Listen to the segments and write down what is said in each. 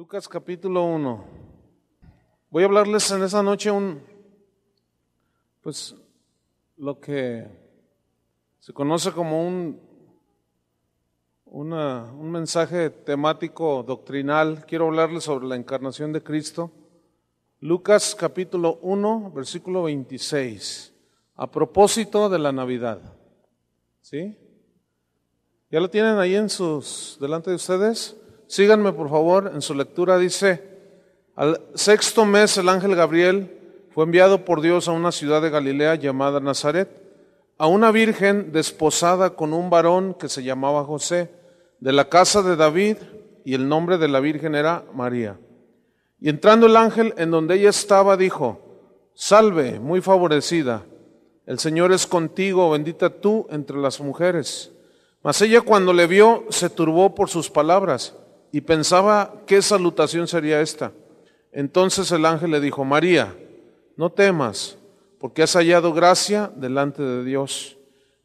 Lucas capítulo 1. Voy a hablarles en esa noche un, pues, lo que se conoce como un, una, un mensaje temático doctrinal. Quiero hablarles sobre la encarnación de Cristo. Lucas capítulo 1, versículo 26, a propósito de la Navidad. ¿Sí? ¿Ya lo tienen ahí en sus, delante de ustedes? Síganme por favor en su lectura. Dice, al sexto mes el ángel Gabriel fue enviado por Dios a una ciudad de Galilea llamada Nazaret, a una virgen desposada con un varón que se llamaba José, de la casa de David, y el nombre de la virgen era María. Y entrando el ángel en donde ella estaba, dijo, Salve, muy favorecida, el Señor es contigo, bendita tú entre las mujeres. Mas ella cuando le vio, se turbó por sus palabras y pensaba qué salutación sería esta. Entonces el ángel le dijo, María, no temas, porque has hallado gracia delante de Dios.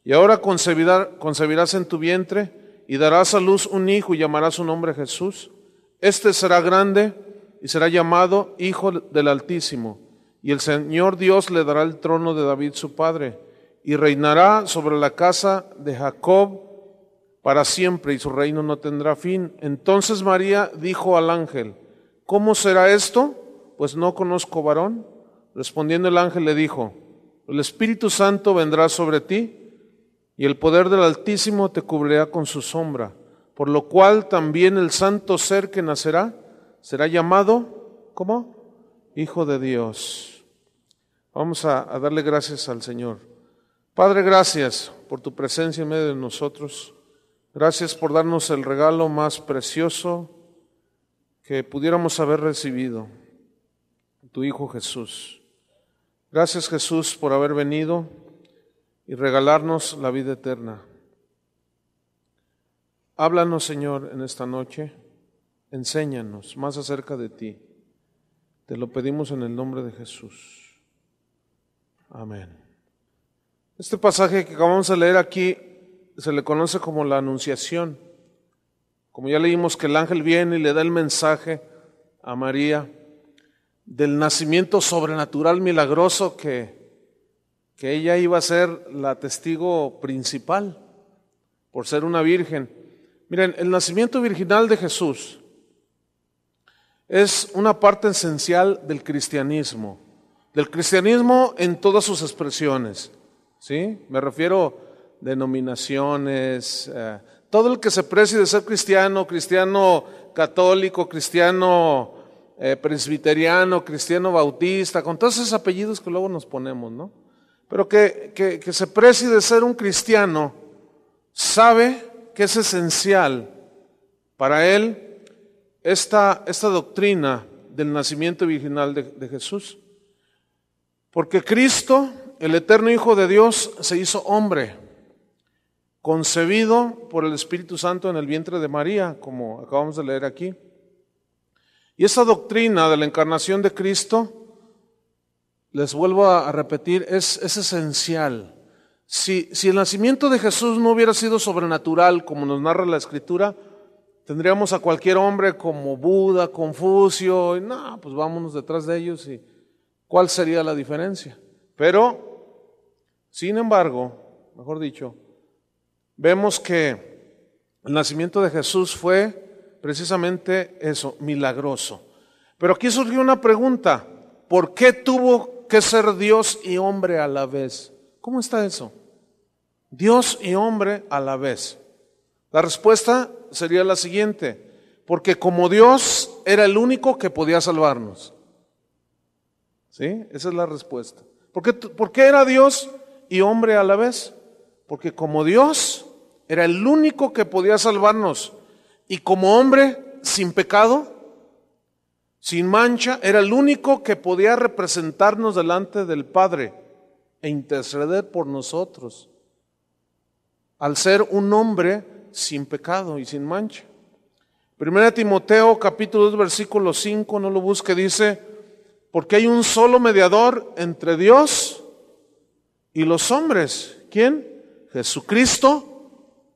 Y ahora concebirás en tu vientre y darás a luz un hijo y llamarás su nombre Jesús. Este será grande y será llamado Hijo del Altísimo. Y el Señor Dios le dará el trono de David su padre y reinará sobre la casa de Jacob para siempre y su reino no tendrá fin. Entonces María dijo al ángel, ¿cómo será esto? Pues no conozco varón. Respondiendo el ángel le dijo, el Espíritu Santo vendrá sobre ti y el poder del Altísimo te cubrirá con su sombra, por lo cual también el santo ser que nacerá será llamado, como Hijo de Dios. Vamos a, a darle gracias al Señor. Padre, gracias por tu presencia en medio de nosotros. Gracias por darnos el regalo más precioso que pudiéramos haber recibido, tu Hijo Jesús. Gracias Jesús por haber venido y regalarnos la vida eterna. Háblanos Señor en esta noche, enséñanos más acerca de ti. Te lo pedimos en el nombre de Jesús. Amén. Este pasaje que acabamos de leer aquí se le conoce como la anunciación. Como ya leímos que el ángel viene y le da el mensaje a María del nacimiento sobrenatural milagroso que, que ella iba a ser la testigo principal por ser una virgen. Miren, el nacimiento virginal de Jesús es una parte esencial del cristianismo, del cristianismo en todas sus expresiones. ¿Sí? Me refiero denominaciones, eh, todo el que se precie de ser cristiano, cristiano católico, cristiano eh, presbiteriano, cristiano bautista, con todos esos apellidos que luego nos ponemos, ¿no? Pero que, se precie de ser un cristiano, sabe que es esencial para él esta, esta doctrina del nacimiento virginal de, de Jesús. Porque Cristo, el eterno Hijo de Dios, se hizo hombre concebido por el Espíritu Santo en el vientre de María, como acabamos de leer aquí. Y esa doctrina de la encarnación de Cristo, les vuelvo a repetir, es, esencial. Si, si el nacimiento de Jesús no hubiera sido sobrenatural, como nos narra la Escritura, tendríamos a cualquier hombre como Buda, Confucio, y no, pues vámonos detrás de ellos y cuál sería la diferencia. Pero, sin embargo, mejor dicho, vemos que el nacimiento de Jesús fue precisamente eso, milagroso. Pero aquí surgió una pregunta, ¿por qué tuvo que ser Dios y hombre a la vez? ¿Cómo está eso? Dios y hombre a la vez. La respuesta sería la siguiente, porque como Dios era el único que podía salvarnos. ¿Sí? Esa es la respuesta. ¿Por qué, era Dios y hombre a la vez? Porque como Dios era el único que podía salvarnos. Y como hombre sin pecado, sin mancha, era el único que podía representarnos delante del Padre e interceder por nosotros. Al ser un hombre sin pecado y sin mancha. Primera Timoteo capítulo 2 versículo 5, no lo busque, dice, porque hay un solo mediador entre Dios y los hombres. ¿Quién? Jesucristo,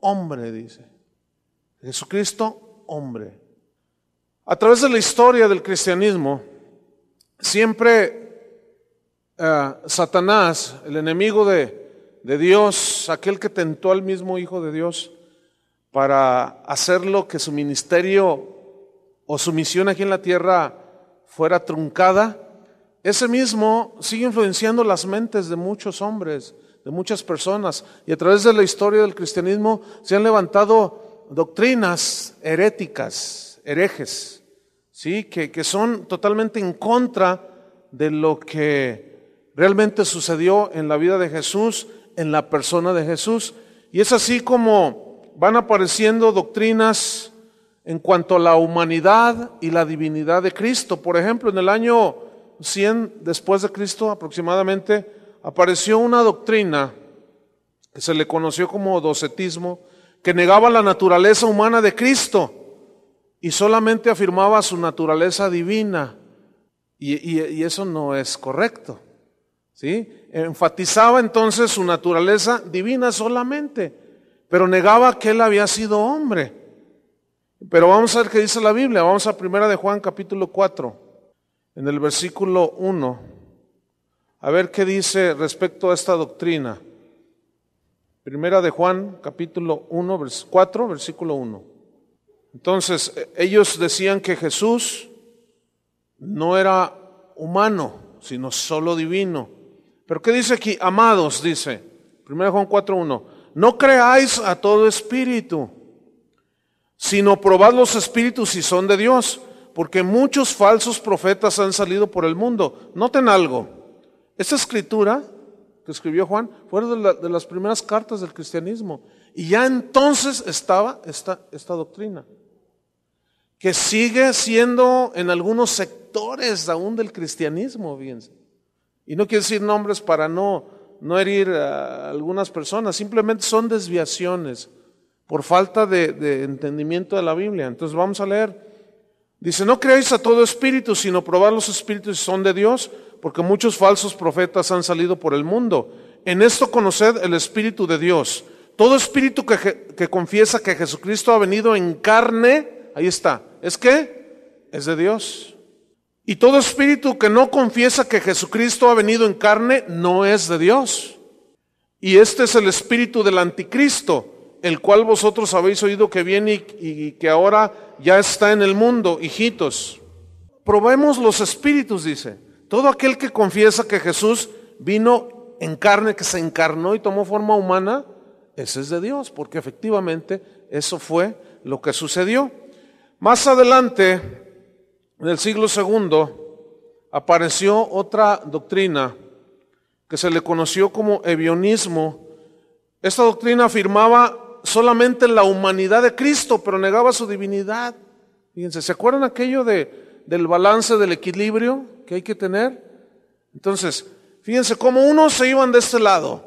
hombre, dice. Jesucristo, hombre. A través de la historia del cristianismo, siempre eh, Satanás, el enemigo de, Dios, aquel que tentó al mismo Hijo de Dios para hacerlo que su ministerio o su misión aquí en la tierra fuera truncada, ese mismo sigue influenciando las mentes de muchos hombres de muchas personas. Y a través de la historia del cristianismo se han levantado doctrinas heréticas, herejes, ¿sí? que, que son totalmente en contra de lo que realmente sucedió en la vida de Jesús, en la persona de Jesús. Y es así como van apareciendo doctrinas en cuanto a la humanidad y la divinidad de Cristo. Por ejemplo, en el año 100 después de Cristo aproximadamente, apareció una doctrina que se le conoció como docetismo, que negaba la naturaleza humana de Cristo y solamente afirmaba su naturaleza divina. Y, eso no es correcto. ¿sí? Enfatizaba entonces su naturaleza divina solamente, pero negaba que él había sido hombre. Pero vamos a ver qué dice la Biblia. Vamos a primera de Juan capítulo 4, en el versículo 1. A ver qué dice respecto a esta doctrina. Primera de Juan, capítulo 1, 4, versículo 1. Entonces, e, ellos decían que Jesús no era humano, sino solo divino. Pero ¿qué dice aquí? Amados, dice. Primera Juan 4, 1. No creáis a todo espíritu, sino probad los espíritus si son de Dios, porque muchos falsos profetas han salido por el mundo. Noten algo. Esta escritura que escribió Juan fue de, las primeras cartas del cristianismo. Y ya entonces estaba esta, esta doctrina, que sigue siendo en algunos sectores aún del cristianismo, fíjense. Y no quiero decir nombres para no, no herir a algunas personas, simplemente son desviaciones por falta de, entendimiento de la Biblia. Entonces vamos a leer. Dice, no creáis a todo espíritu, sino probad los espíritus si son de Dios, porque muchos falsos profetas han salido por el mundo. En esto conoced el Espíritu de Dios. Todo espíritu que, confiesa que Jesucristo ha venido en carne, ahí está. ¿Es que Es de Dios. Y todo espíritu que no confiesa que Jesucristo ha venido en carne, no es de Dios. Y este es el espíritu del anticristo, el cual vosotros habéis oído que viene y que ahora ya está en el mundo, hijitos. Probemos los espíritus, dice. Todo aquel que confiesa que Jesús vino en carne, que se encarnó y tomó forma humana, ese es de Dios, porque efectivamente eso fue lo que sucedió. Más adelante, en el siglo segundo, apareció otra doctrina que se le conoció como evionismo. Esta doctrina afirmaba solamente la humanidad de Cristo, pero negaba su divinidad. Fíjense, ¿se acuerdan aquello de, del balance, del equilibrio? que hay que tener. Entonces, fíjense cómo unos se iban de este lado.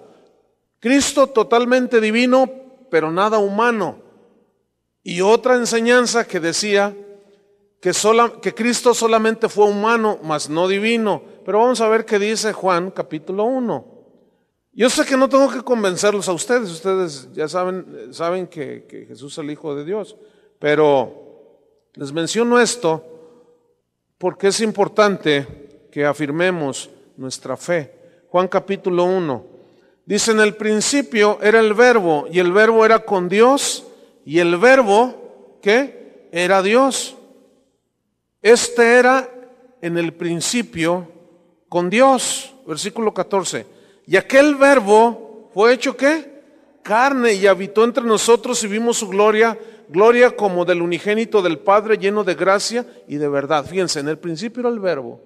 Cristo totalmente divino, pero nada humano. Y otra enseñanza que decía que, sola, que Cristo solamente fue humano, mas no divino. Pero vamos a ver qué dice Juan capítulo 1. Yo sé que no tengo que convencerlos a ustedes, ustedes ya saben, saben que, que Jesús es el Hijo de Dios, pero les menciono esto porque es importante que afirmemos nuestra fe. Juan capítulo 1. Dice, en el principio era el verbo y el verbo era con Dios y el verbo ¿qué? era Dios. Este era en el principio con Dios. Versículo 14. Y aquel verbo fue hecho qué? Carne y habitó entre nosotros y vimos su gloria gloria como del unigénito del Padre, lleno de gracia y de verdad. Fíjense, en el principio era el verbo,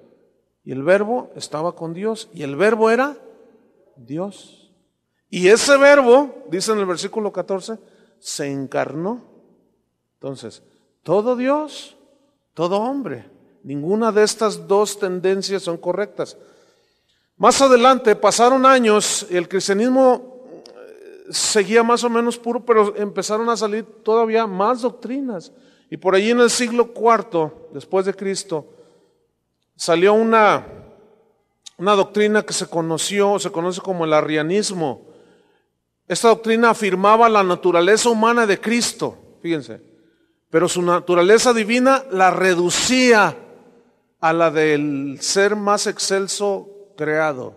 y el verbo estaba con Dios, y el verbo era Dios. Y ese verbo, dice en el versículo 14, se encarnó. Entonces, todo Dios, todo hombre. Ninguna de estas dos tendencias son correctas. Más adelante pasaron años, el cristianismo seguía más o menos puro, pero empezaron a salir todavía más doctrinas. Y por allí en el siglo IV, después de Cristo, salió una, una doctrina que se conoció, se conoce como el arrianismo. Esta doctrina afirmaba la naturaleza humana de Cristo, fíjense, pero su naturaleza divina la reducía a la del ser más excelso creado.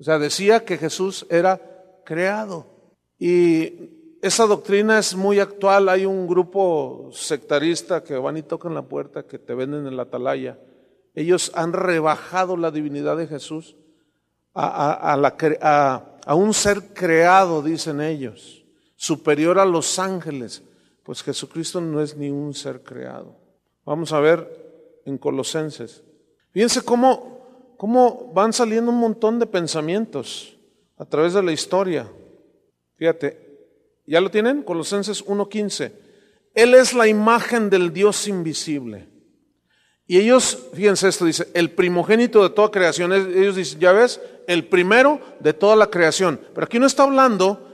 O sea, decía que Jesús era creado. Y esa doctrina es muy actual. Hay un grupo sectarista que van y tocan la puerta, que te venden en la atalaya. Ellos han rebajado la divinidad de Jesús a, un ser creado, dicen ellos, superior a los ángeles. Pues Jesucristo no es ni un ser creado. Vamos a ver en Colosenses. Fíjense cómo, cómo van saliendo un montón de pensamientos a través de la historia. Fíjate, ¿ya lo tienen? Colosenses 1.15. Él es la imagen del Dios invisible. Y ellos, fíjense esto, dice, el primogénito de toda creación. Ellos dicen, ya ves, el primero de toda la creación. Pero aquí no está hablando,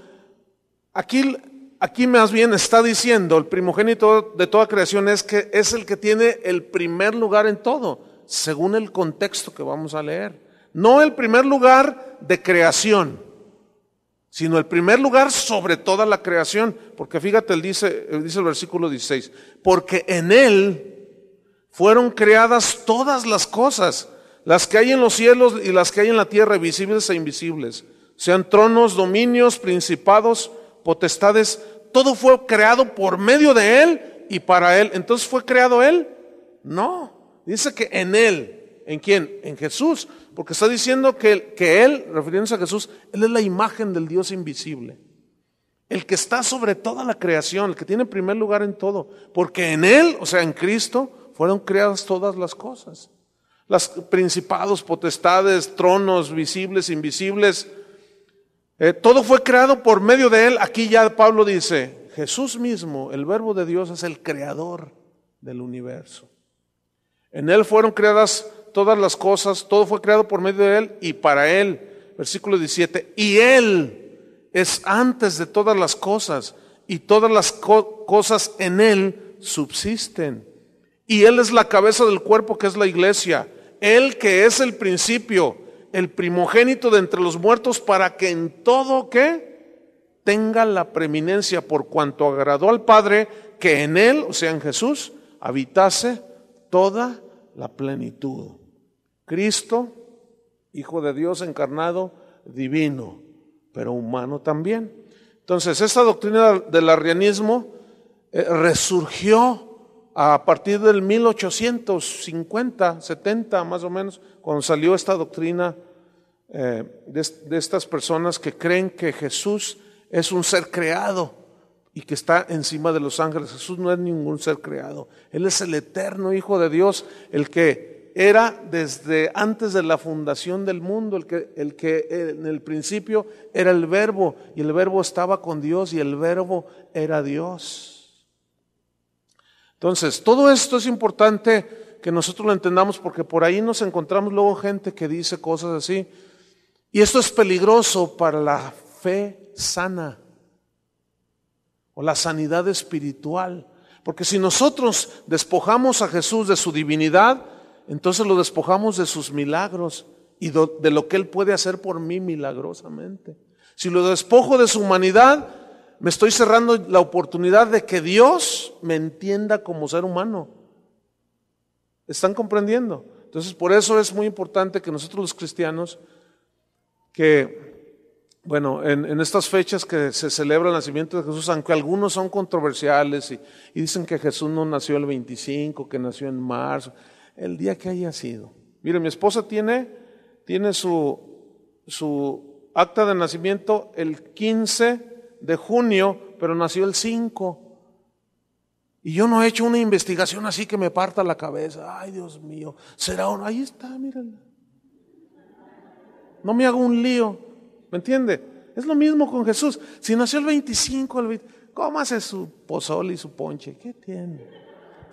aquí, aquí más bien está diciendo, el primogénito de toda creación es que es el que tiene el primer lugar en todo, según el contexto que vamos a leer. No el primer lugar de creación sino el primer lugar sobre toda la creación. Porque fíjate, él dice, dice el versículo 16, porque en él fueron creadas todas las cosas, las que hay en los cielos y las que hay en la tierra, visibles e invisibles, sean tronos, dominios, principados, potestades, todo fue creado por medio de él y para él. Entonces fue creado él? No, dice que en él, ¿en quién? En Jesús. Porque está diciendo que, que Él, refiriéndose a Jesús, Él es la imagen del Dios invisible. El que está sobre toda la creación, el que tiene primer lugar en todo. Porque en Él, o sea, en Cristo, fueron creadas todas las cosas. Las principados, potestades, tronos, visibles, invisibles. Eh, todo fue creado por medio de Él. Aquí ya Pablo dice, Jesús mismo, el verbo de Dios, es el creador del universo. En Él fueron creadas todas las cosas, todo fue creado por medio de Él y para Él. Versículo 17, y Él es antes de todas las cosas y todas las cosas en Él subsisten. Y Él es la cabeza del cuerpo que es la iglesia, Él que es el principio, el primogénito de entre los muertos para que en todo que tenga la preeminencia por cuanto agradó al Padre que en Él, o sea en Jesús, habitase toda la plenitud. Cristo, Hijo de Dios encarnado, divino, pero humano también. Entonces, esta doctrina del arrianismo eh, resurgió a partir del 1850, 70 más o menos, cuando salió esta doctrina eh, de, estas personas que creen que Jesús es un ser creado y que está encima de los ángeles. Jesús no es ningún ser creado. Él es el eterno Hijo de Dios, el que era desde antes de la fundación del mundo, el que, el que en el principio era el verbo y el verbo estaba con Dios y el verbo era Dios. Entonces, todo esto es importante que nosotros lo entendamos porque por ahí nos encontramos luego gente que dice cosas así. Y esto es peligroso para la fe sana o la sanidad espiritual. Porque si nosotros despojamos a Jesús de su divinidad, entonces lo despojamos de sus milagros y de lo que Él puede hacer por mí milagrosamente. Si lo despojo de su humanidad, me estoy cerrando la oportunidad de que Dios me entienda como ser humano. ¿Están comprendiendo? Entonces, por eso es muy importante que nosotros los cristianos, que, bueno, en, estas fechas que se celebra el nacimiento de Jesús, aunque algunos son controversiales y dicen que Jesús no nació el 25, que nació en marzo, el día que haya sido. Mire, mi esposa tiene, tiene su, su acta de nacimiento el 15 de junio, pero nació el 5. Y yo no he hecho una investigación así que me parta la cabeza. Ay, Dios mío, será uno. Ahí está, mírenla. No me hago un lío, ¿me entiende? Es lo mismo con Jesús. Si nació el 25, ¿cómo hace su pozol y su ponche. ¿Qué tiene?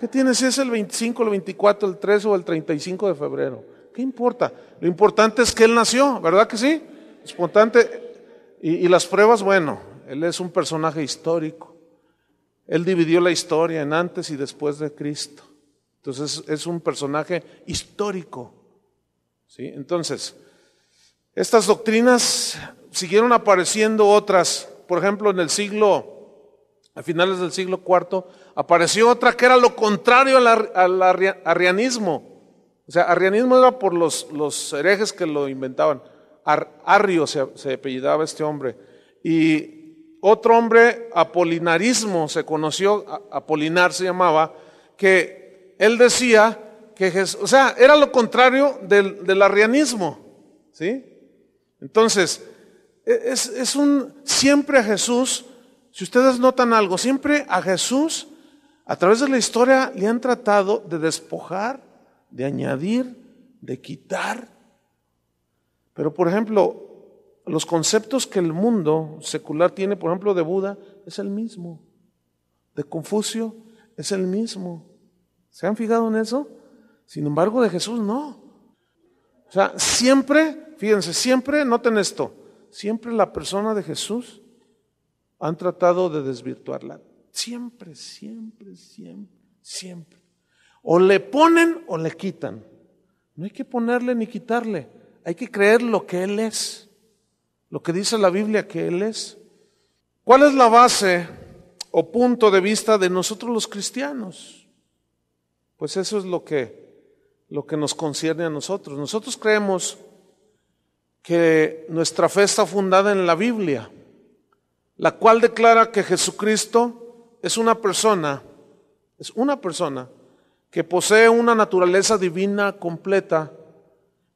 ¿Qué tiene si es el 25, el 24, el 3 o el 35 de febrero? ¿Qué importa? Lo importante es que él nació, ¿verdad que sí? Espontante. Y, y las pruebas, bueno, él es un personaje histórico. Él dividió la historia en antes y después de Cristo. Entonces es un personaje histórico. ¿sí? Entonces, estas doctrinas siguieron apareciendo otras. Por ejemplo, en el siglo, a finales del siglo IV, apareció otra que era lo contrario al, arrianismo. O sea, arrianismo era por los, los herejes que lo inventaban. arrio se, se apellidaba este hombre. Y otro hombre, apolinarismo, se conoció, Apolinar se llamaba, que él decía que Jesús, o sea, era lo contrario del, del arrianismo. ¿Sí? Entonces, e, es, un, siempre a Jesús, si ustedes notan algo, siempre a Jesús a través de la historia le han tratado de despojar, de añadir, de quitar. Pero, por ejemplo, los conceptos que el mundo secular tiene, por ejemplo, de Buda, es el mismo. De Confucio es el mismo. ¿Se han fijado en eso? Sin embargo, de Jesús no. O sea, siempre, fíjense, siempre, noten esto, siempre la persona de Jesús han tratado de desvirtuarla Siempre, siempre, siempre, siempre. O le ponen o le quitan. No hay que ponerle ni quitarle. Hay que creer lo que Él es. Lo que dice la Biblia que Él es. ¿Cuál es la base o punto de vista de nosotros los cristianos? Pues eso es lo que, lo que nos concierne a nosotros. Nosotros creemos que nuestra fe está fundada en la Biblia, la cual declara que Jesucristo es una persona, es una persona que posee una naturaleza divina completa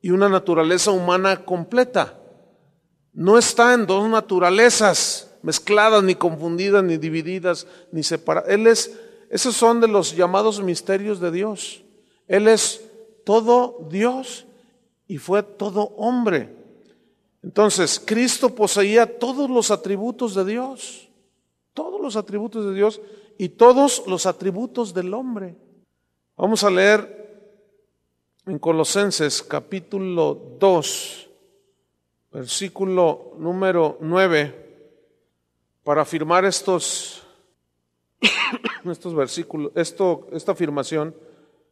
y una naturaleza humana completa. No está en dos naturalezas mezcladas, ni confundidas, ni divididas, ni separadas. Él es, esos son de los llamados misterios de Dios. Él es todo Dios y fue todo hombre. Entonces, Cristo poseía todos los atributos de Dios todos los atributos de Dios y todos los atributos del hombre. Vamos a leer en Colosenses capítulo 2, versículo número 9, para afirmar estos, estos versículos, esto, esta afirmación.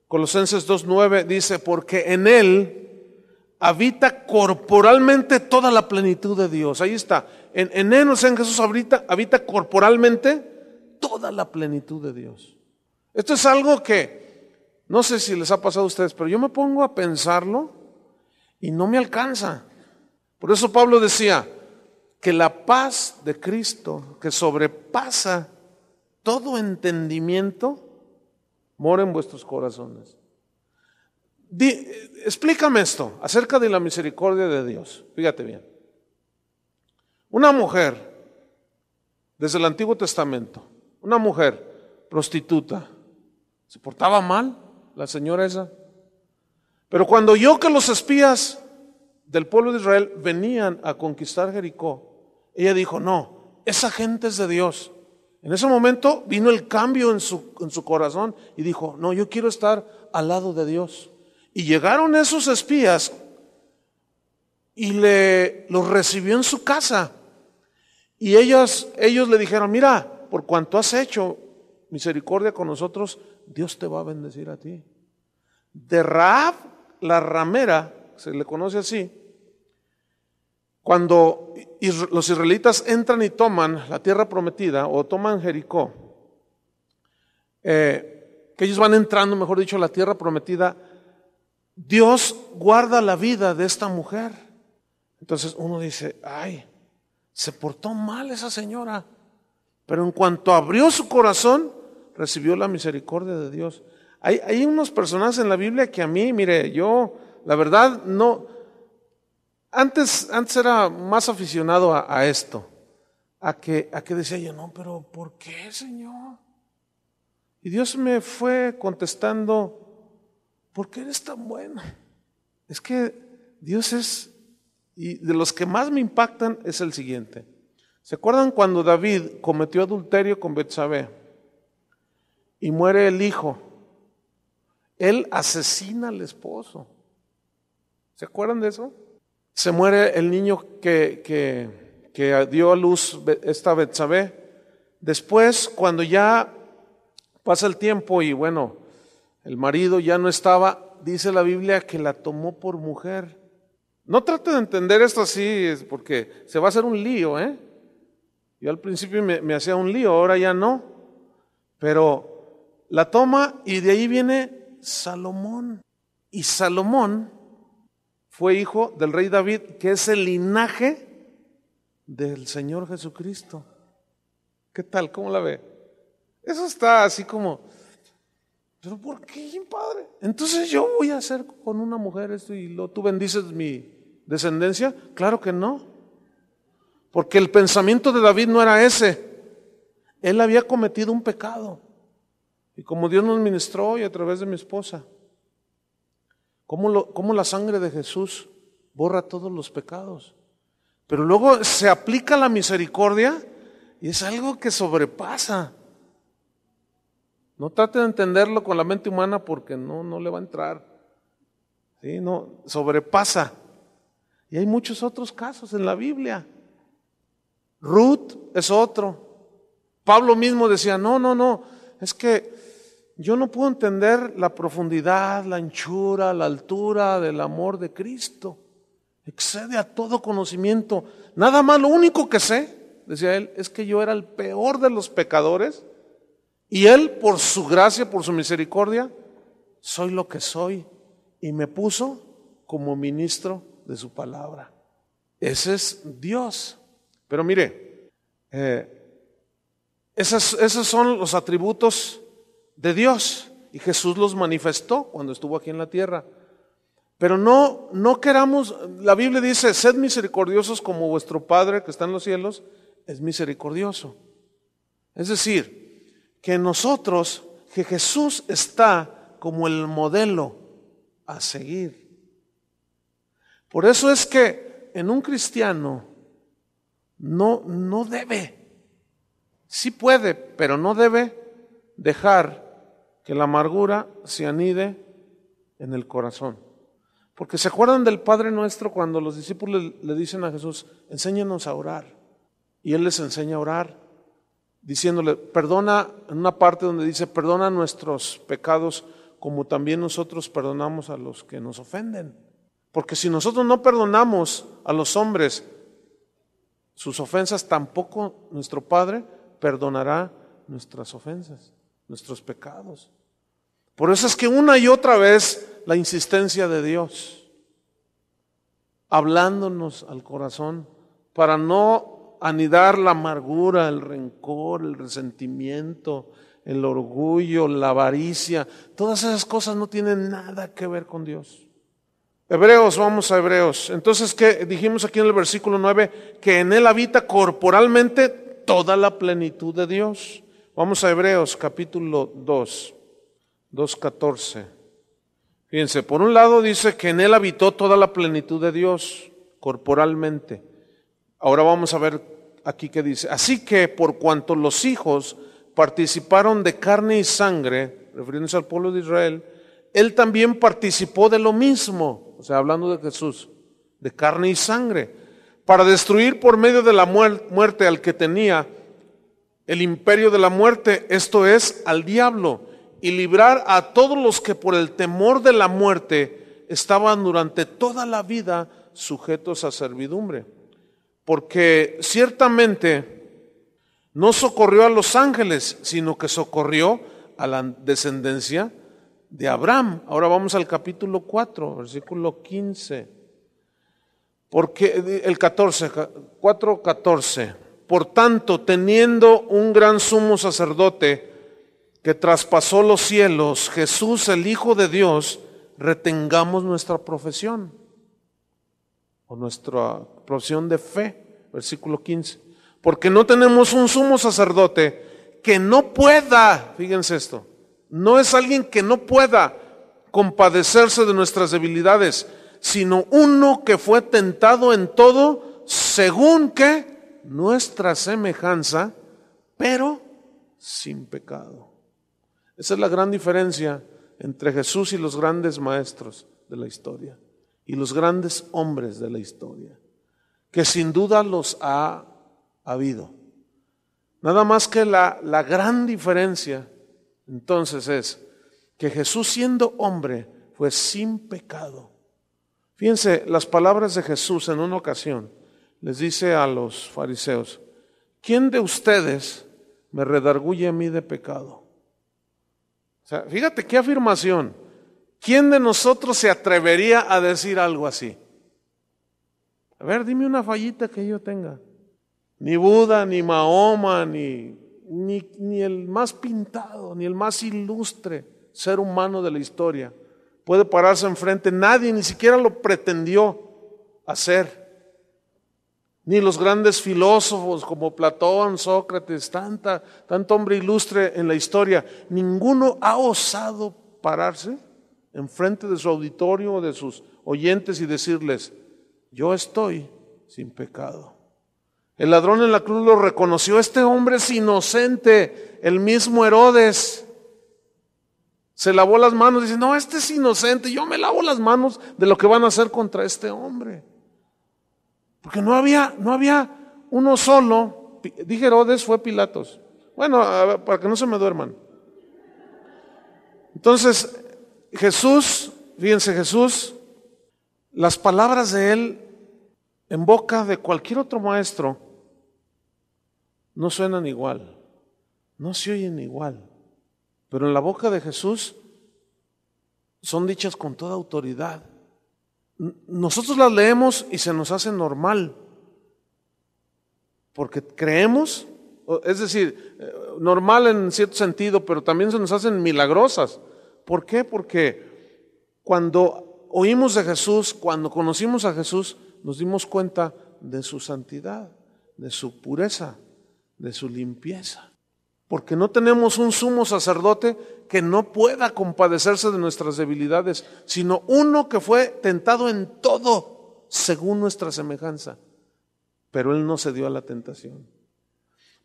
Colosenses 2.9 dice, porque en Él, habita corporalmente toda la plenitud de Dios. Ahí está. En, en él, o en Jesús habita, habita corporalmente toda la plenitud de Dios. Esto es algo que, no sé si les ha pasado a ustedes, pero yo me pongo a pensarlo y no me alcanza. Por eso Pablo decía que la paz de Cristo, que sobrepasa todo entendimiento, mora en vuestros corazones explícame esto acerca de la misericordia de Dios. Fíjate bien. Una mujer, desde el Antiguo Testamento, una mujer prostituta, ¿se portaba mal la señora esa? Pero cuando yo que los espías del pueblo de Israel venían a conquistar Jericó, ella dijo, no, esa gente es de Dios. En ese momento vino el cambio en su, en su corazón y dijo, no, yo quiero estar al lado de Dios. Y llegaron esos espías y le los recibió en su casa. Y ellos, ellos le dijeron, mira, por cuanto has hecho misericordia con nosotros, Dios te va a bendecir a ti. De Raab, la ramera, se le conoce así, cuando los israelitas entran y toman la tierra prometida o toman Jericó, eh, que ellos van entrando, mejor dicho, la tierra prometida, Dios guarda la vida de esta mujer. Entonces uno dice, ay, se portó mal esa señora. Pero en cuanto abrió su corazón, recibió la misericordia de Dios. Hay, unos personajes en la Biblia que a mí, mire, yo, la verdad, no. Antes, antes era más aficionado a, esto, a que, a que decía yo, no, pero ¿por qué, Señor? Y Dios me fue contestando ¿por qué eres tan bueno? Es que Dios es, y de los que más me impactan es el siguiente. ¿Se acuerdan cuando David cometió adulterio con Betsabé y muere el hijo? Él asesina al esposo. ¿Se acuerdan de eso? Se muere el niño que, dio a luz esta Betsabé. Después, cuando ya pasa el tiempo y bueno, el marido ya no estaba, dice la Biblia, que la tomó por mujer. No trate de entender esto así, porque se va a hacer un lío, ¿eh? Yo al principio me, hacía un lío, ahora ya no. Pero la toma y de ahí viene Salomón. Y Salomón fue hijo del rey David, que es el linaje del Señor Jesucristo. ¿Qué tal? ¿Cómo la ve? Eso está así como, pero ¿por qué, padre? Entonces yo voy a hacer con una mujer esto y lo, tú bendices mi descendencia. Claro que no. Porque el pensamiento de David no era ese. Él había cometido un pecado. Y como Dios nos ministró y a través de mi esposa, como lo, cómo la sangre de Jesús borra todos los pecados. Pero luego se aplica la misericordia y es algo que sobrepasa. No trate de entenderlo con la mente humana porque no, no le va a entrar. ¿Sí? No, sobrepasa. Y hay muchos otros casos en la Biblia. Ruth es otro. Pablo mismo decía, no, no, no, es que yo no puedo entender la profundidad, la anchura, la altura del amor de Cristo. Excede a todo conocimiento. Nada más lo único que sé, decía él, es que yo era el peor de los pecadores y Él, por su gracia, por su misericordia, soy lo que soy. Y me puso como ministro de su palabra. Ese es Dios. Pero mire, eh, esos, son los atributos de Dios. Y Jesús los manifestó cuando estuvo aquí en la tierra. Pero no, no queramos, la Biblia dice, sed misericordiosos como vuestro Padre que está en los cielos es misericordioso. Es decir, que nosotros, que Jesús está como el modelo a seguir. Por eso es que en un cristiano no, no debe, sí puede, pero no debe dejar que la amargura se anide en el corazón. Porque se acuerdan del Padre nuestro cuando los discípulos le, le dicen a Jesús, enséñanos a orar. Y Él les enseña a orar diciéndole, perdona, en una parte donde dice, perdona nuestros pecados como también nosotros perdonamos a los que nos ofenden. Porque si nosotros no perdonamos a los hombres sus ofensas, tampoco nuestro Padre perdonará nuestras ofensas, nuestros pecados. Por eso es que una y otra vez la insistencia de Dios, hablándonos al corazón, para no anidar la amargura, el rencor, el resentimiento, el orgullo, la avaricia. Todas esas cosas no tienen nada que ver con Dios. Hebreos, vamos a Hebreos. Entonces, ¿qué dijimos aquí en el versículo 9? Que en Él habita corporalmente toda la plenitud de Dios. Vamos a Hebreos capítulo 2, 2.14. Fíjense, por un lado dice que en Él habitó toda la plenitud de Dios corporalmente. Ahora vamos a ver aquí qué dice. Así que por cuanto los hijos participaron de carne y sangre, refiriéndose al pueblo de Israel, él también participó de lo mismo, o sea, hablando de Jesús, de carne y sangre, para destruir por medio de la muerte al que tenía el imperio de la muerte, esto es, al diablo, y librar a todos los que por el temor de la muerte estaban durante toda la vida sujetos a servidumbre porque ciertamente no socorrió a los ángeles, sino que socorrió a la descendencia de Abraham. Ahora vamos al capítulo 4, versículo 15. Porque el 14, 4, 14. Por tanto, teniendo un gran sumo sacerdote que traspasó los cielos, Jesús el Hijo de Dios, retengamos nuestra profesión o nuestra profesión de fe, versículo 15. Porque no tenemos un sumo sacerdote que no pueda, fíjense esto, no es alguien que no pueda compadecerse de nuestras debilidades, sino uno que fue tentado en todo según que nuestra semejanza, pero sin pecado. Esa es la gran diferencia entre Jesús y los grandes maestros de la historia y los grandes hombres de la historia que sin duda los ha habido. Nada más que la, la gran diferencia entonces es que Jesús siendo hombre fue sin pecado. Fíjense las palabras de Jesús en una ocasión. Les dice a los fariseos, ¿quién de ustedes me redarguye a mí de pecado? O sea, fíjate qué afirmación. ¿Quién de nosotros se atrevería a decir algo así? A ver, dime una fallita que yo tenga. Ni Buda, ni Mahoma, ni, ni, el más pintado, ni el más ilustre ser humano de la historia puede pararse enfrente. Nadie ni siquiera lo pretendió hacer. Ni los grandes filósofos como Platón, Sócrates, tanta, tanto hombre ilustre en la historia, ninguno ha osado pararse enfrente de su auditorio, de sus oyentes y decirles, yo estoy sin pecado. El ladrón en la cruz lo reconoció, este hombre es inocente, el mismo Herodes. Se lavó las manos, dice, no, este es inocente, yo me lavo las manos de lo que van a hacer contra este hombre. Porque no había, no había uno solo, dije Herodes, fue Pilatos. Bueno, para que no se me duerman. Entonces, Jesús, fíjense Jesús, las palabras de él en boca de cualquier otro maestro, no suenan igual, no se oyen igual, pero en la boca de Jesús son dichas con toda autoridad. Nosotros las leemos y se nos hace normal, porque creemos, es decir, eh, normal en cierto sentido, pero también se nos hacen milagrosas. ¿Por qué? Porque cuando oímos de Jesús, cuando conocimos a Jesús, nos dimos cuenta de su santidad, de su pureza, de su limpieza. Porque no tenemos un sumo sacerdote que no pueda compadecerse de nuestras debilidades, sino uno que fue tentado en todo, según nuestra semejanza. Pero él no se dio a la tentación.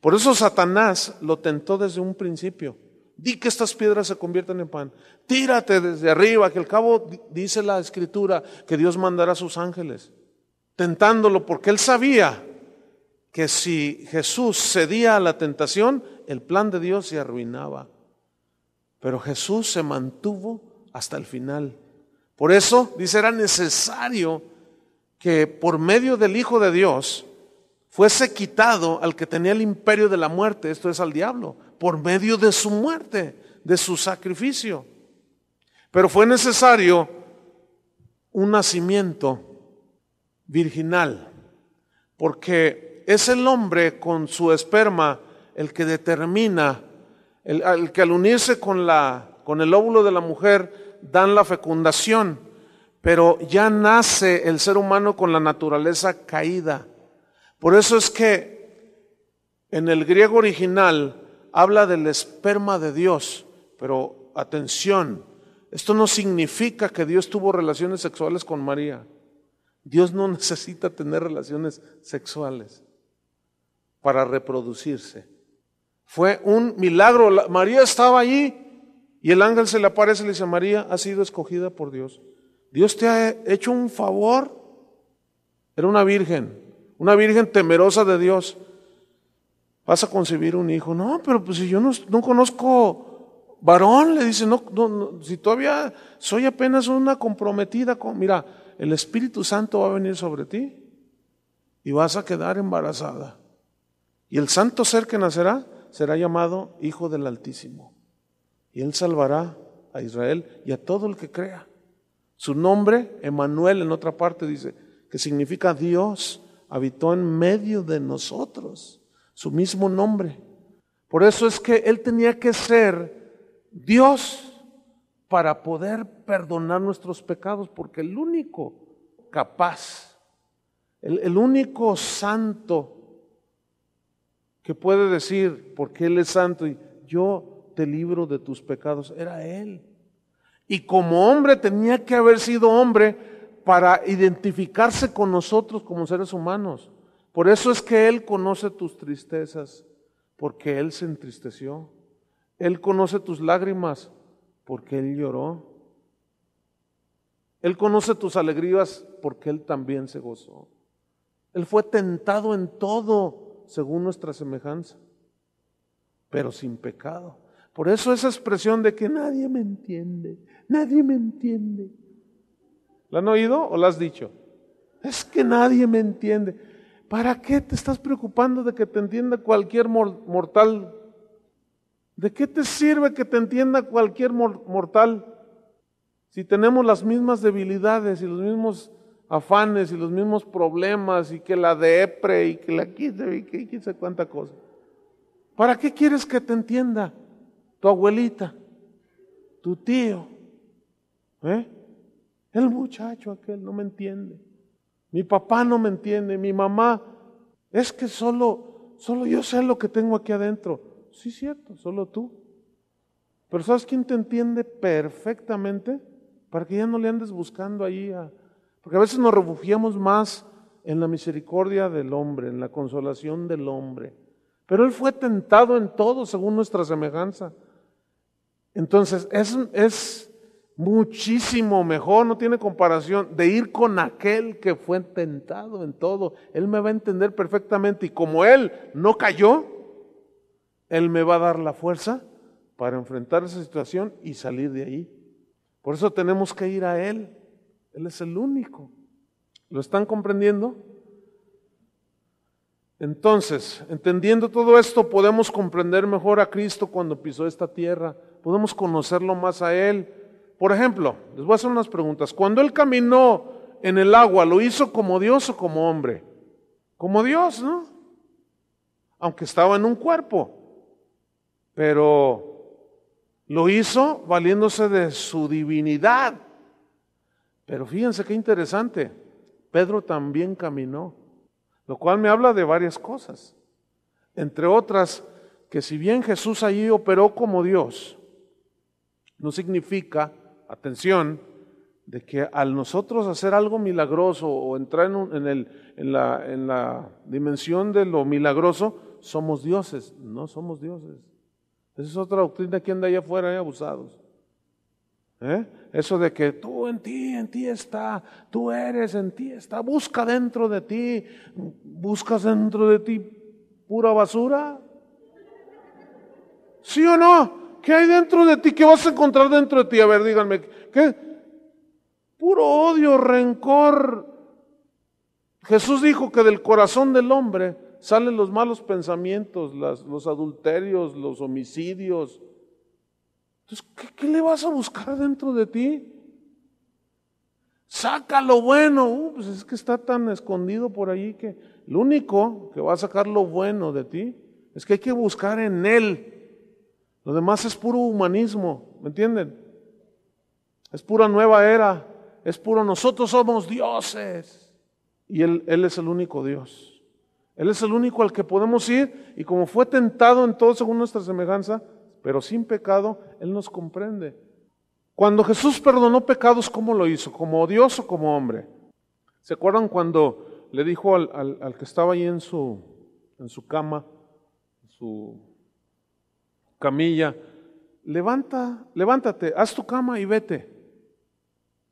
Por eso Satanás lo tentó desde un principio. Di que estas piedras se conviertan en pan. Tírate desde arriba, que al cabo dice la escritura que Dios mandará a sus ángeles tentándolo porque él sabía que si Jesús cedía a la tentación, el plan de Dios se arruinaba. Pero Jesús se mantuvo hasta el final. Por eso, dice, era necesario que por medio del Hijo de Dios fuese quitado al que tenía el imperio de la muerte, esto es al diablo, por medio de su muerte, de su sacrificio. Pero fue necesario un nacimiento virginal, porque es el hombre con su esperma el que determina, el, que al unirse con, la, con el óvulo de la mujer dan la fecundación, pero ya nace el ser humano con la naturaleza caída. Por eso es que en el griego original habla del esperma de Dios, pero atención, esto no significa que Dios tuvo relaciones sexuales con María. Dios no necesita tener relaciones sexuales para reproducirse. Fue un milagro. María estaba allí y el ángel se le aparece y le dice, María, ha sido escogida por Dios. Dios te ha hecho un favor. Era una virgen, una virgen temerosa de Dios. Vas a concebir un hijo. No, pero pues si yo no, conozco varón, le dice, no, no, no, si todavía soy apenas una comprometida mira, el Espíritu Santo va a venir sobre ti y vas a quedar embarazada. Y el santo ser que nacerá será llamado Hijo del Altísimo. Y él salvará a Israel y a todo el que crea. Su nombre, Emanuel, en otra parte dice, que significa Dios habitó en medio de nosotros, su mismo nombre. Por eso es que él tenía que ser Dios para poder perdonar nuestros pecados, porque el único capaz, el, único santo que puede decir, porque Él es santo, y yo te libro de tus pecados, era Él. Y como hombre tenía que haber sido hombre para identificarse con nosotros como seres humanos. Por eso es que Él conoce tus tristezas, porque Él se entristeció. Él conoce tus lágrimas, porque Él lloró. Él conoce tus alegrías porque Él también se gozó. Él fue tentado en todo según nuestra semejanza, pero sin pecado. Por eso esa expresión de que nadie me entiende, nadie me entiende. ¿La han oído o la has dicho? Es que nadie me entiende. ¿Para qué te estás preocupando de que te entienda cualquier mortal ¿De qué te sirve que te entienda cualquier mortal si tenemos las mismas debilidades y los mismos afanes y los mismos problemas y que la depre y que la quite y que quise cuánta cosa? ¿Para qué quieres que te entienda tu abuelita, tu tío? ¿Eh? El muchacho aquel no me entiende. Mi papá no me entiende, mi mamá. Es que solo, solo yo sé lo que tengo aquí adentro. Sí, cierto, solo tú. Pero ¿sabes quién te entiende perfectamente? Para que ya no le andes buscando ahí. Porque a veces nos refugiamos más en la misericordia del hombre, en la consolación del hombre. Pero Él fue tentado en todo según nuestra semejanza. Entonces, es, es muchísimo mejor, no tiene comparación, de ir con aquel que fue tentado en todo. Él me va a entender perfectamente y como Él no cayó, él me va a dar la fuerza para enfrentar esa situación y salir de ahí. Por eso tenemos que ir a Él. Él es el único. ¿Lo están comprendiendo? Entonces, entendiendo todo esto, podemos comprender mejor a Cristo cuando pisó esta tierra. Podemos conocerlo más a Él. Por ejemplo, les voy a hacer unas preguntas. Cuando Él caminó en el agua, ¿lo hizo como Dios o como hombre? Como Dios, ¿no? Aunque estaba en un cuerpo. Pero lo hizo valiéndose de su divinidad. Pero fíjense qué interesante. Pedro también caminó, lo cual me habla de varias cosas. Entre otras, que si bien Jesús allí operó como Dios, no significa, atención, de que al nosotros hacer algo milagroso o entrar en, la, en la dimensión de lo milagroso, somos dioses. No somos dioses. Esa es otra doctrina que anda allá afuera, eh, abusados. ¿Eh? Eso de que tú en ti, en ti está, tú eres, en ti está, busca dentro de ti, buscas dentro de ti pura basura. ¿Sí o no? ¿Qué hay dentro de ti? ¿Qué vas a encontrar dentro de ti? A ver, díganme, ¿qué? Puro odio, rencor. Jesús dijo que del corazón del hombre salen los malos pensamientos, los adulterios, los homicidios. Entonces, ¿qué, le vas a buscar dentro de ti? Saca lo bueno. Uh, pues es que está tan escondido por allí que lo único que va a sacar lo bueno de ti es que hay que buscar en Él. Lo demás es puro humanismo, ¿me entienden? Es pura nueva era, es puro nosotros somos dioses. Y Él, él es el único Dios. Él es el único al que podemos ir y como fue tentado en todo según nuestra semejanza, pero sin pecado, Él nos comprende. Cuando Jesús perdonó pecados, ¿cómo lo hizo? ¿Como Dios o como hombre? ¿Se acuerdan cuando le dijo al, que estaba ahí en su, en su cama, en su camilla, levanta, levántate, haz tu cama y vete?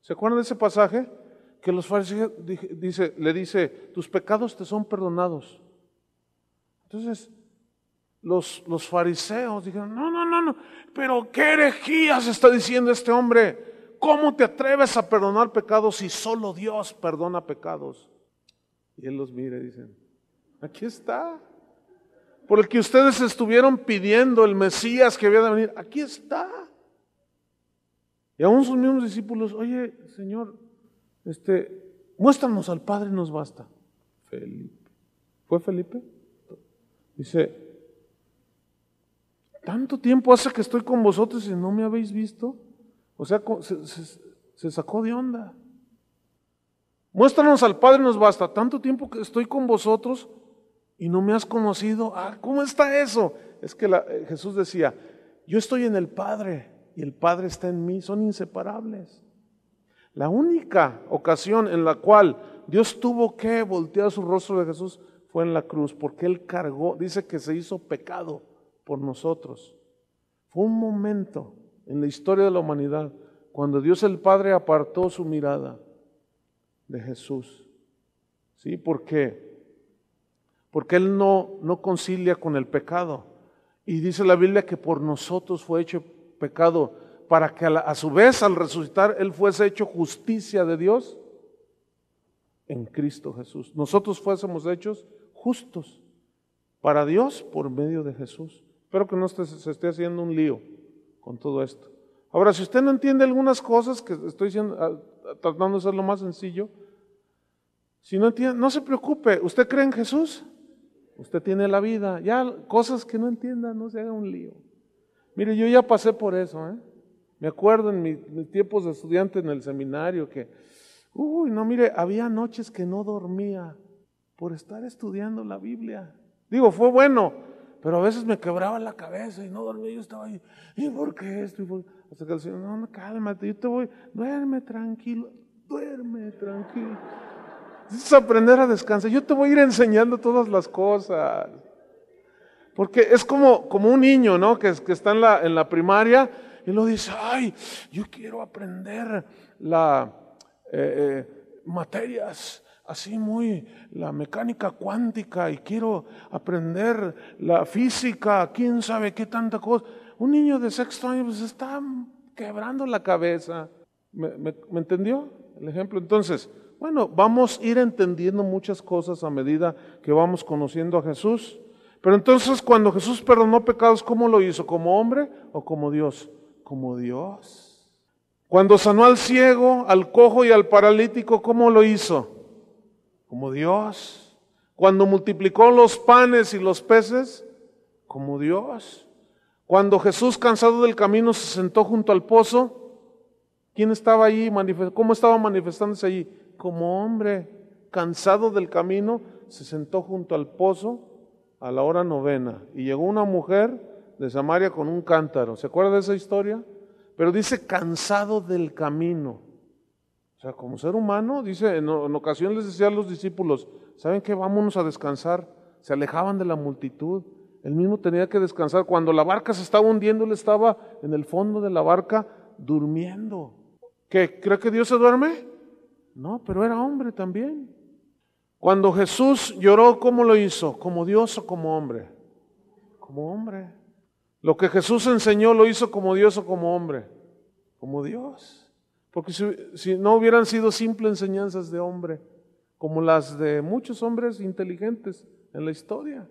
¿Se acuerdan de ese pasaje? que los fariseos dice, le dice, tus pecados te son perdonados. Entonces, los, los fariseos dijeron, no, no, no, no, pero qué herejías está diciendo este hombre. ¿Cómo te atreves a perdonar pecados si solo Dios perdona pecados? Y él los mira y dice, aquí está. Por el que ustedes estuvieron pidiendo el Mesías que había de venir, aquí está. Y aún sus mismos discípulos, oye, Señor, este, muéstranos al Padre, nos basta. Felipe. ¿Fue Felipe? Dice, tanto tiempo hace que estoy con vosotros y no me habéis visto. O sea, se, sacó de onda. Muéstranos al Padre, nos basta. Tanto tiempo que estoy con vosotros y no me has conocido. Ah, ¿cómo está eso? Es que eh, Jesús decía, yo estoy en el Padre y el Padre está en mí, son inseparables. La única ocasión en la cual Dios tuvo que voltear su rostro de Jesús fue en la cruz, porque Él cargó, dice que se hizo pecado por nosotros. Fue un momento en la historia de la humanidad cuando Dios el Padre apartó su mirada de Jesús. ¿Sí? ¿Por qué? Porque Él no, no concilia con el pecado. Y dice la Biblia que por nosotros fue hecho pecado para que a, su vez al resucitar Él fuese hecho justicia de Dios en Cristo Jesús. Nosotros fuésemos hechos justos para Dios por medio de Jesús. Espero que no se, esté haciendo un lío con todo esto. Ahora, si usted no entiende algunas cosas que estoy tratando de ser lo más sencillo, si no entiende, no se preocupe, ¿usted cree en Jesús? Usted tiene la vida. Ya cosas que no entienda, no se haga un lío. Mire, yo ya pasé por eso, ¿eh? Me acuerdo en mis, tiempos de estudiante en el seminario que, uy, no, mire, había noches que no dormía por estar estudiando la Biblia. Digo, fue bueno, pero a veces me quebraba la cabeza y no dormía. Yo estaba ahí, ¿y por qué esto? Hasta que el Señor, no, no, cálmate, yo te voy, duerme tranquilo, duerme tranquilo. Es aprender a descansar. Yo te voy a ir enseñando todas las cosas. Porque es como, como un niño, ¿no? Que, que está en la, en la primaria y lo dice, ay, yo quiero aprender las eh, eh, materias así muy la mecánica cuántica y quiero aprender la física, quién sabe qué tanta cosa. Un niño de sexto año pues, está quebrando la cabeza. ¿Me, me, me entendió el ejemplo? Entonces, bueno, vamos a ir entendiendo muchas cosas a medida que vamos conociendo a Jesús. Pero entonces cuando Jesús perdonó pecados, ¿cómo lo hizo? ¿Como hombre o como Dios? como Dios. Cuando sanó al ciego, al cojo y al paralítico, ¿cómo lo hizo? Como Dios. Cuando multiplicó los panes y los peces, como Dios. Cuando Jesús, cansado del camino, se sentó junto al pozo, ¿quién estaba allí? ¿Cómo estaba manifestándose allí? Como hombre, cansado del camino, se sentó junto al pozo a la hora novena. Y llegó una mujer de Samaria con un cántaro. ¿Se acuerda de esa historia? Pero dice cansado del camino. O sea, como ser humano, dice, en, ocasión ocasiones les decía a los discípulos, ¿saben qué? Vámonos a descansar. Se alejaban de la multitud. Él mismo tenía que descansar. Cuando la barca se estaba hundiendo, él estaba en el fondo de la barca durmiendo. ¿Qué? ¿Cree que Dios se duerme? No, pero era hombre también. Cuando Jesús lloró, ¿cómo lo hizo? ¿Como Dios o como hombre? Como hombre. Lo que Jesús enseñó lo hizo como Dios o como hombre. Como Dios. Porque si, no hubieran sido simples enseñanzas de hombre, como las de muchos hombres inteligentes en la historia.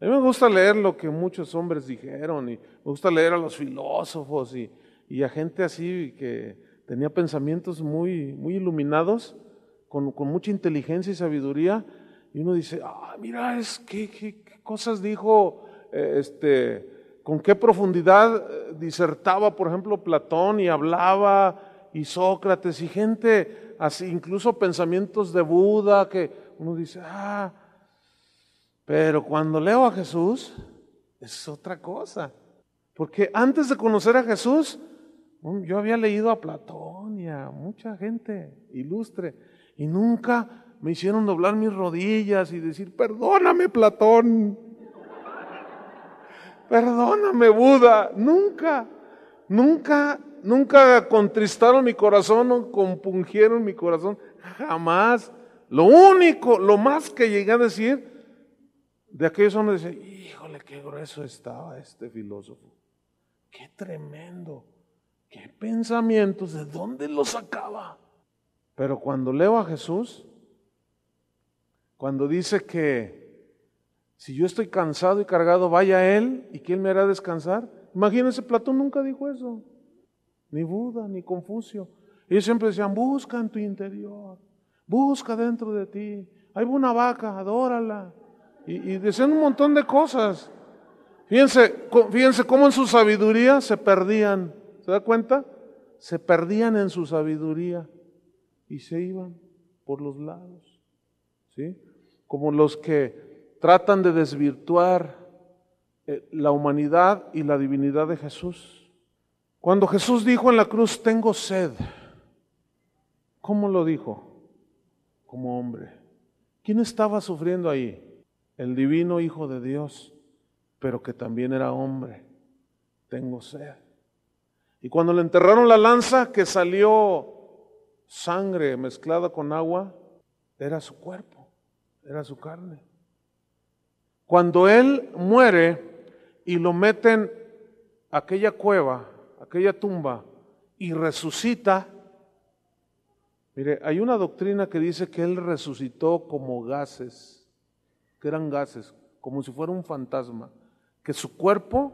A mí me gusta leer lo que muchos hombres dijeron y me gusta leer a los filósofos y, a gente así que tenía pensamientos muy, muy iluminados, con, mucha inteligencia y sabiduría. Y uno dice, ah, mira, es que, qué, cosas dijo eh, este, con qué profundidad eh, disertaba, por ejemplo, Platón y hablaba, y Sócrates, y gente, así, incluso pensamientos de Buda, que uno dice, ah, pero cuando leo a Jesús, es otra cosa. Porque antes de conocer a Jesús, mm, yo había leído a Platón y a mucha gente ilustre, y nunca me hicieron doblar mis rodillas y decir, perdóname Platón, perdóname Buda, nunca, nunca, nunca contristaron mi corazón o compungieron mi corazón, jamás. Lo único, lo más que llegué a decir de aquellos hombres, decía, híjole, qué grueso estaba este filósofo, qué tremendo, qué pensamientos, ¿de dónde lo sacaba? Pero cuando leo a Jesús, cuando dice que si yo estoy cansado y cargado, vaya Él y ¿quién me hará descansar? Imagínense, Platón nunca dijo eso, ni Buda, ni Confucio. Ellos siempre decían, busca en tu interior, busca dentro de ti, hay una vaca, adórala. Y, y decían un montón de cosas. Fíjense, fíjense cómo en su sabiduría se perdían. ¿Se da cuenta? Se perdían en su sabiduría y se iban por los lados. ¿Sí? Como los que tratan de desvirtuar eh, la humanidad y la divinidad de Jesús. Cuando Jesús dijo en la cruz, tengo sed, ¿cómo lo dijo? Como hombre. ¿Quién estaba sufriendo ahí? El divino Hijo de Dios, pero que también era hombre. Tengo sed. Y cuando le enterraron la lanza que salió sangre mezclada con agua, era su cuerpo, era su carne. Cuando él muere y lo meten a aquella cueva, aquella tumba, y resucita, mire, hay una doctrina que dice que él resucitó como gases, que eran gases, como si fuera un fantasma, que su cuerpo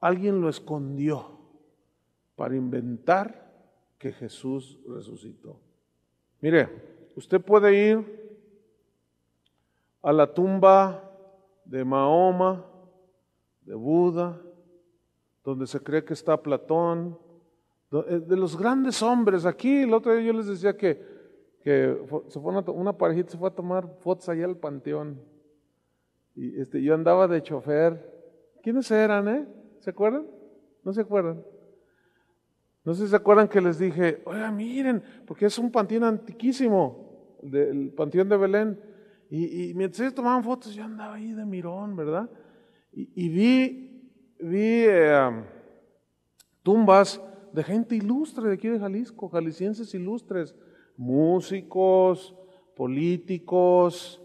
alguien lo escondió para inventar que Jesús resucitó. Mire, usted puede ir a la tumba de Mahoma, de Buda, donde se cree que está Platón, eh, de los grandes hombres. Aquí el otro día yo les decía que, se una, parejita se fue a tomar fotos allá al panteón. Y este, yo andaba de chofer. ¿Quiénes eran, eh? ¿Se acuerdan? ¿No se acuerdan? No sé si se acuerdan que les dije, oiga, miren, porque es un panteón antiquísimo, el panteón de Belén. Y, mientras ellos tomaban fotos, yo andaba ahí de mirón, ¿verdad? Y, vi, eh, um, tumbas de gente ilustre de aquí de Jalisco, jaliscienses ilustres, músicos, políticos,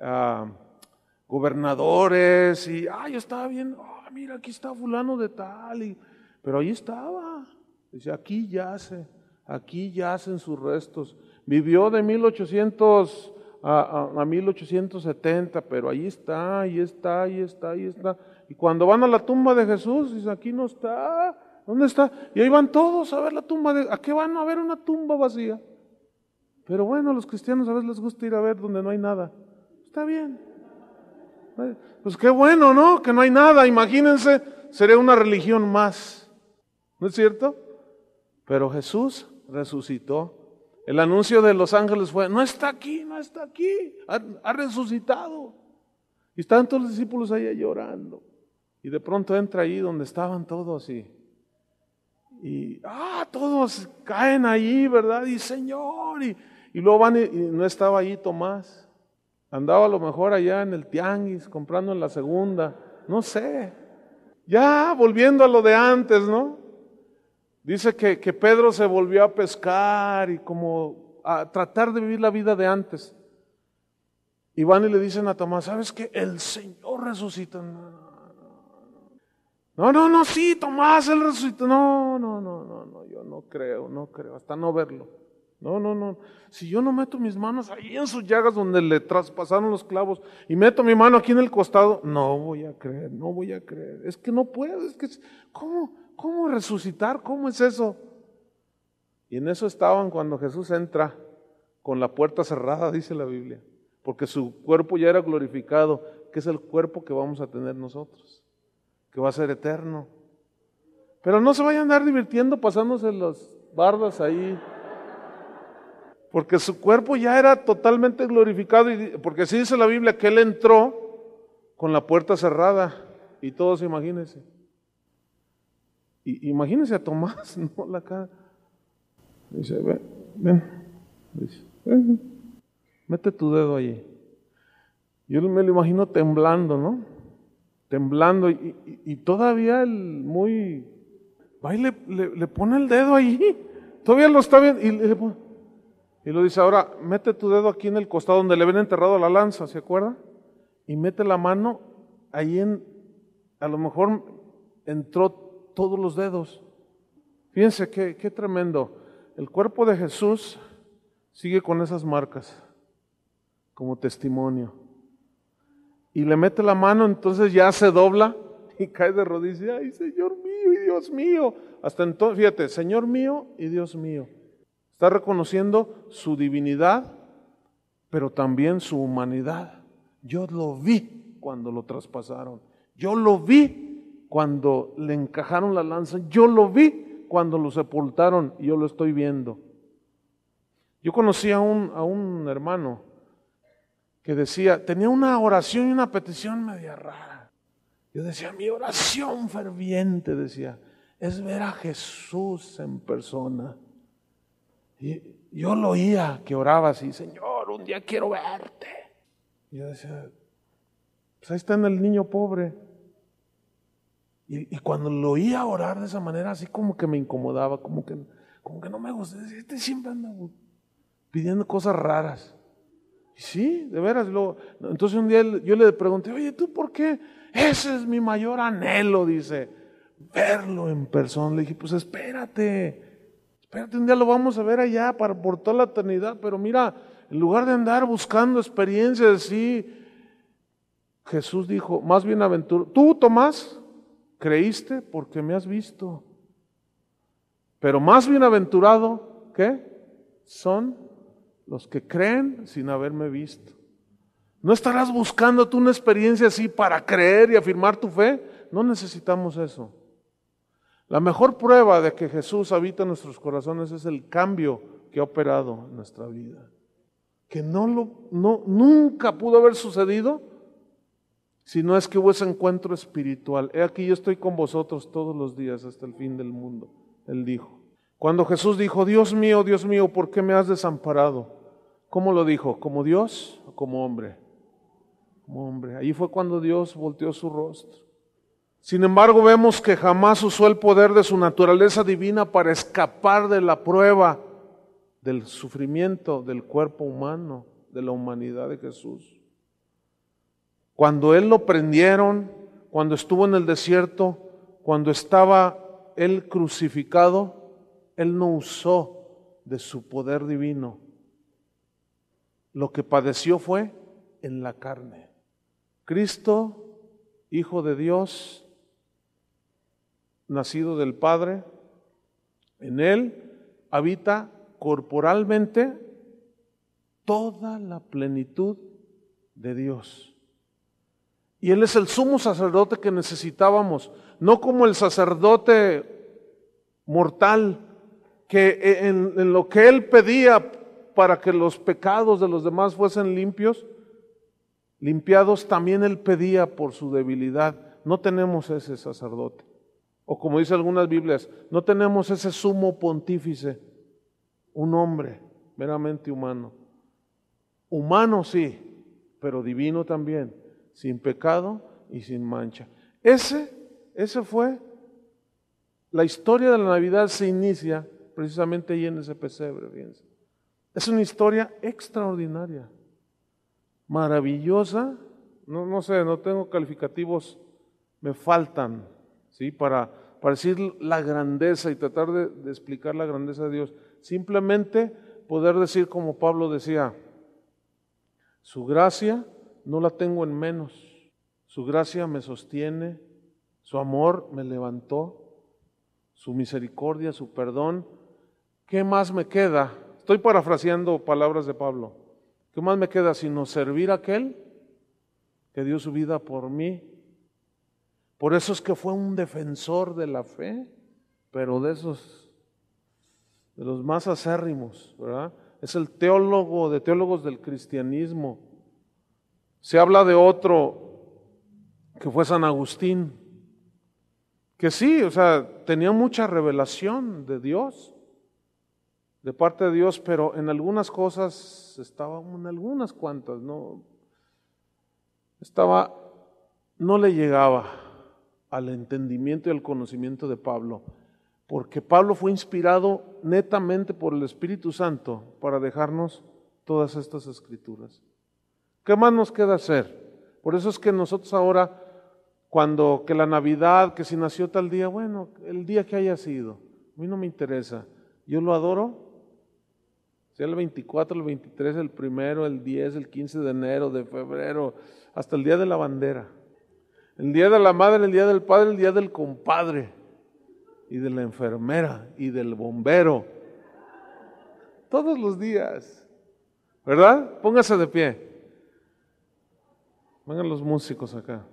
ah, gobernadores, y, ah, yo estaba viendo, ah, mira, aquí está fulano de tal, pero ahí estaba, dice, aquí yace, aquí yacen sus restos. Vivió de 1800 a, 1870, pero ahí está, ahí está, ahí está, ahí está. Y cuando van a la tumba de Jesús, dice, aquí no está, ¿dónde está? Y ahí van todos a ver la tumba de, ¿a qué van a ver una tumba vacía? Pero bueno, a los cristianos a veces les gusta ir a ver donde no hay nada. Está bien. Pues qué bueno, ¿no? Que no hay nada. Imagínense, sería una religión más. ¿No es cierto? Pero Jesús resucitó el anuncio de los ángeles fue, no está aquí, no está aquí, ha, resucitado. Y están todos los discípulos ahí llorando. Y de pronto entra ahí donde estaban todos y, y ah, todos caen ahí, ¿verdad? Y Señor, y, luego van y, y, no estaba allí Tomás. Andaba a lo mejor allá en el tianguis, comprando en la segunda, no sé. Ya volviendo a lo de antes, ¿no? Dice que, Pedro se volvió a pescar y como a tratar de vivir la vida de antes. Y van y le dicen a Tomás, ¿sabes qué? El Señor resucita. No, no, no, sí, Tomás, él resucita. No, no, no, no, no, yo no creo, no creo, hasta no verlo. No, no, no. Si yo no meto mis manos ahí en sus llagas donde le traspasaron los clavos y meto mi mano aquí en el costado, no voy a creer, no voy a creer. Es que no puedo, es que, ¿cómo? ¿Cómo resucitar? ¿Cómo es eso? Y en eso estaban cuando Jesús entra con la puerta cerrada, dice la Biblia, porque su cuerpo ya era glorificado, que es el cuerpo que vamos a tener nosotros, que va a ser eterno. Pero no se vayan a andar divirtiendo pasándose las bardas ahí, porque su cuerpo ya era totalmente glorificado, y, porque así dice la Biblia que él entró con la puerta cerrada, y todos imagínense. Y, imagínense a Tomás, ¿no? La cara. Dice, ven, ven. Dice, ven, mete tu dedo allí. Yo me lo imagino temblando, ¿no? Temblando y, todavía el muy... Va y le, pone el dedo allí. Todavía lo está viendo y le Y lo dice, ahora mete tu dedo aquí en el costado donde le ven enterrado la lanza, ¿se acuerda? Y mete la mano ahí en, a lo mejor entró todos los dedos. Fíjense qué, tremendo. El cuerpo de Jesús sigue con esas marcas como testimonio. Y le mete la mano, entonces ya se dobla y cae de rodillas. Ay, Señor mío y Dios mío. Hasta entonces, fíjate, Señor mío y Dios mío. Está reconociendo su divinidad, pero también su humanidad. Yo lo vi cuando lo traspasaron. Yo lo vi cuando le encajaron la lanza, yo lo vi cuando lo sepultaron y yo lo estoy viendo. Yo conocí a un, a un hermano que decía, tenía una oración y una petición media rara. Yo decía, mi oración ferviente, decía, es ver a Jesús en persona. Y yo lo oía que oraba así, Señor, un día quiero verte. yo decía, pues ahí está en el niño pobre. Y, cuando lo oía orar de esa manera, así como que me incomodaba, como que, como que no me gustaba. Este siempre anda pidiendo cosas raras. Y sí, de veras. entonces un día yo le pregunté, oye, ¿tú por qué? Ese es mi mayor anhelo, dice, verlo en persona. Le dije, pues espérate, espérate, un día lo vamos a ver allá para, por toda la eternidad, pero mira, en lugar de andar buscando experiencias sí Jesús dijo, más bien aventura tú Tomás, creíste porque me has visto. Pero más bienaventurado que son los que creen sin haberme visto. ¿No estarás buscando tú una experiencia así para creer y afirmar tu fe? No necesitamos eso. La mejor prueba de que Jesús habita en nuestros corazones es el cambio que ha operado en nuestra vida. Que no lo, no, nunca pudo haber sucedido si no es que hubo ese encuentro espiritual. He aquí yo estoy con vosotros todos los días hasta el fin del mundo, él dijo. Cuando Jesús dijo, Dios mío, Dios mío, ¿por qué me has desamparado? ¿Cómo lo dijo? ¿Como Dios o como hombre? Como hombre. Ahí fue cuando Dios volteó su rostro. Sin embargo, vemos que jamás usó el poder de su naturaleza divina para escapar de la prueba del sufrimiento del cuerpo humano, de la humanidad de Jesús. Cuando él lo prendieron, cuando estuvo en el desierto, cuando estaba él crucificado, él no usó de su poder divino. Lo que padeció fue en la carne. Cristo, Hijo de Dios, nacido del Padre, en Él habita corporalmente toda la plenitud de Dios. Y Él es el sumo sacerdote que necesitábamos, no como el sacerdote mortal, que e, en, lo que Él pedía para que los pecados de los demás fuesen limpios, limpiados, también Él pedía por su debilidad. No tenemos ese sacerdote. O como dice algunas Biblias, no tenemos ese sumo pontífice, un hombre meramente humano. Humano sí, pero divino también sin pecado y sin mancha. Ese, ese fue la historia de la Navidad se inicia precisamente ahí en ese pesebre, fíjense. Es una historia extraordinaria, maravillosa. No, sé, no tengo calificativos, me faltan, ¿sí? Para, para decir la grandeza y tratar de explicar la grandeza de Dios. Simplemente poder decir, como Pablo decía, su gracia no la tengo en menos. Su gracia me sostiene, su amor me levantó, su misericordia, su perdón. ¿Qué más me queda? Estoy parafraseando palabras de Pablo. ¿Qué más me queda sino servir a aquel que dio su vida por mí? Por eso es que fue un defensor de la fe, pero de esos, de los más acérrimos, ¿verdad? Es el teólogo de teólogos del cristianismo se habla de otro que fue San Agustín, que sí, o sea, tenía mucha revelación de Dios, de parte de Dios, pero en algunas cosas estaba, en algunas cuantas, no, estaba, no le llegaba al entendimiento y al conocimiento de Pablo, porque Pablo fue inspirado netamente por el Espíritu Santo para dejarnos todas estas escrituras. ¿Qué más nos queda hacer? Por eso es que nosotros ahora, cuando que la Navidad, que si nació tal día, bueno, el día que haya sido, a mí no me interesa. Yo lo adoro. Sea el 24, el 23, el primero, el 10, el 15 de enero, de febrero, hasta el día de la bandera. El día de la madre, el día del padre, el día del compadre y de la enfermera y del bombero. Todos los días. ¿Verdad? Póngase de pie. Vengan los músicos acá.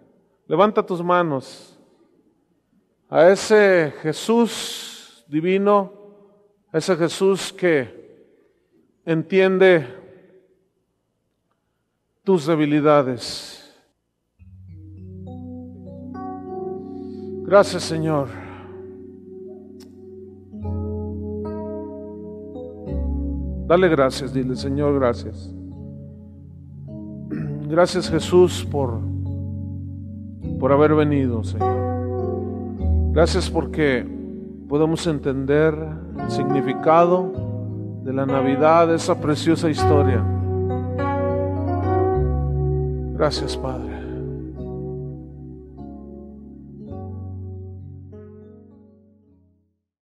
Levanta tus manos a ese Jesús divino, a ese Jesús que entiende tus debilidades. Gracias Señor. Dale gracias, dile Señor, gracias. Gracias Jesús por, por haber venido, Señor. Gracias porque podemos entender el significado de la Navidad, de esa preciosa historia. Gracias, Padre.